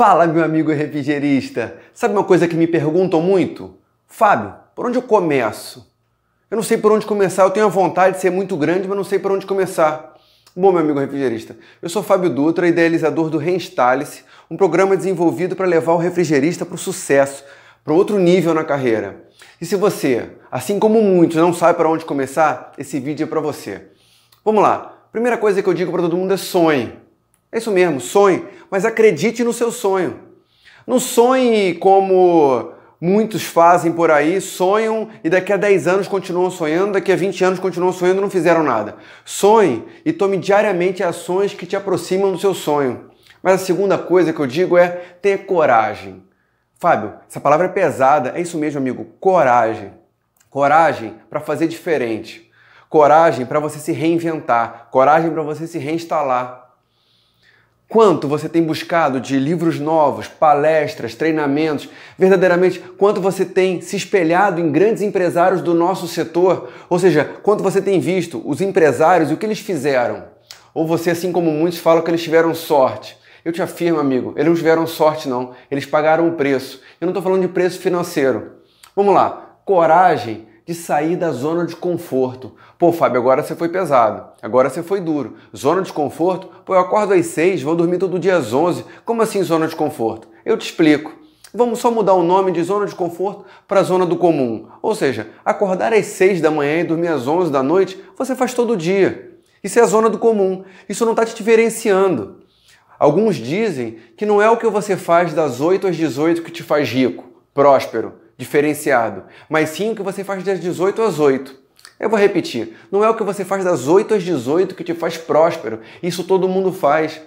Fala, meu amigo refrigerista! Sabe uma coisa que me perguntam muito? Fábio, por onde eu começo? Eu não sei por onde começar, eu tenho a vontade de ser muito grande, mas não sei por onde começar. Bom, meu amigo refrigerista, eu sou Fábio Dutra, idealizador do Reinstale-se, um programa desenvolvido para levar o refrigerista para o sucesso, para outro nível na carreira. E se você, assim como muitos, não sabe para onde começar, esse vídeo é para você. Vamos lá. Primeira coisa que eu digo para todo mundo é sonhe. É isso mesmo, sonhe, mas acredite no seu sonho. Não sonhe como muitos fazem por aí, sonham e daqui a 10 anos continuam sonhando, daqui a 20 anos continuam sonhando e não fizeram nada. Sonhe e tome diariamente ações que te aproximam do seu sonho. Mas a segunda coisa que eu digo é ter coragem. Fábio, essa palavra é pesada, é isso mesmo, amigo, coragem. Coragem para fazer diferente. Coragem para você se reinventar, coragem para você se reinstalar, Quanto você tem buscado de livros novos, palestras, treinamentos, verdadeiramente quanto você tem se espelhado em grandes empresários do nosso setor, ou seja, quanto você tem visto os empresários e o que eles fizeram. Ou você, assim como muitos, fala que eles tiveram sorte. Eu te afirmo, amigo, eles não tiveram sorte, não. Eles pagaram o preço. Eu não estou falando de preço financeiro. Vamos lá. Coragem de sair da zona de conforto. Pô, Fábio, agora você foi pesado, agora você foi duro. Zona de conforto? Pô, eu acordo às 6, vou dormir todo dia às 11. Como assim zona de conforto? Eu te explico. Vamos só mudar o nome de zona de conforto para zona do comum. Ou seja, acordar às 6 da manhã e dormir às 11 da noite, você faz todo dia. Isso é a zona do comum. Isso não está te diferenciando. Alguns dizem que não é o que você faz das 8 às 18 que te faz rico, próspero diferenciado, mas sim o que você faz das 18 às 8. Eu vou repetir, não é o que você faz das 8 às 18 que te faz próspero. Isso todo mundo faz.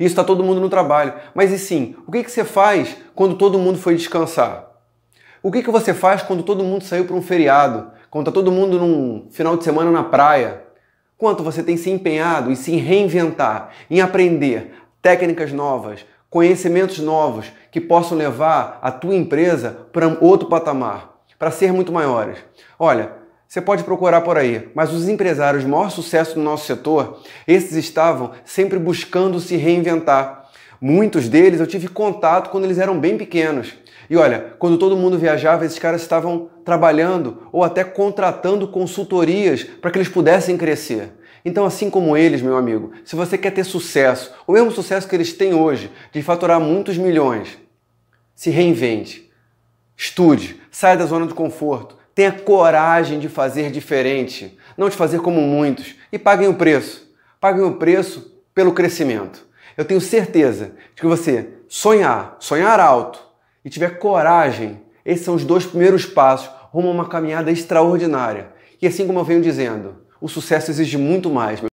Isso está todo mundo no trabalho. Mas e sim, o que, que você faz quando todo mundo foi descansar? O que, que você faz quando todo mundo saiu para um feriado? Quando está todo mundo num final de semana na praia? Quanto você tem se empenhado e em se reinventar, em aprender técnicas novas, conhecimentos novos que possam levar a tua empresa para outro patamar, para ser muito maiores. Olha, você pode procurar por aí, mas os empresários de maior sucesso no nosso setor, esses estavam sempre buscando se reinventar. Muitos deles eu tive contato quando eles eram bem pequenos. E olha, quando todo mundo viajava, esses caras estavam trabalhando ou até contratando consultorias para que eles pudessem crescer. Então, assim como eles, meu amigo, se você quer ter sucesso, o mesmo sucesso que eles têm hoje, de faturar muitos milhões, se reinvente, estude, saia da zona de conforto, tenha coragem de fazer diferente, não de fazer como muitos, e paguem o preço. Paguem o preço pelo crescimento. Eu tenho certeza de que você sonhar, sonhar alto e tiver coragem, esses são os dois primeiros passos rumo a uma caminhada extraordinária. E assim como eu venho dizendo, o sucesso exige muito mais.